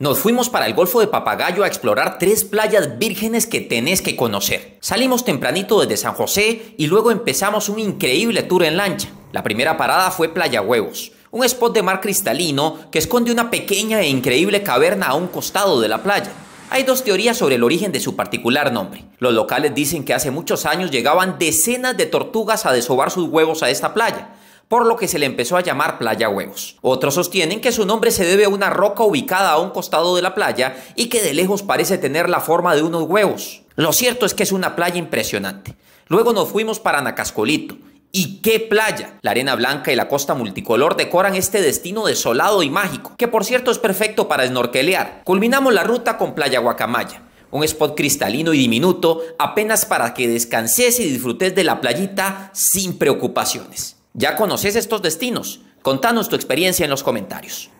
Nos fuimos para el Golfo de Papagayo a explorar tres playas vírgenes que tenés que conocer. Salimos tempranito desde San José y luego empezamos un increíble tour en lancha. La primera parada fue Playa Huevos, un spot de mar cristalino que esconde una pequeña e increíble caverna a un costado de la playa. Hay dos teorías sobre el origen de su particular nombre. Los locales dicen que hace muchos años llegaban decenas de tortugas a desovar sus huevos a esta playa, por lo que se le empezó a llamar Playa Huevos. Otros sostienen que su nombre se debe a una roca ubicada a un costado de la playa y que de lejos parece tener la forma de unos huevos. Lo cierto es que es una playa impresionante. Luego nos fuimos para Nacascolito, ¿Y qué playa? La arena blanca y la costa multicolor decoran este destino desolado y mágico, que por cierto es perfecto para snorkelear. Culminamos la ruta con Playa Guacamaya, un spot cristalino y diminuto, apenas para que descanses y disfrutes de la playita sin preocupaciones. Ya conoces estos destinos. Contanos tu experiencia en los comentarios.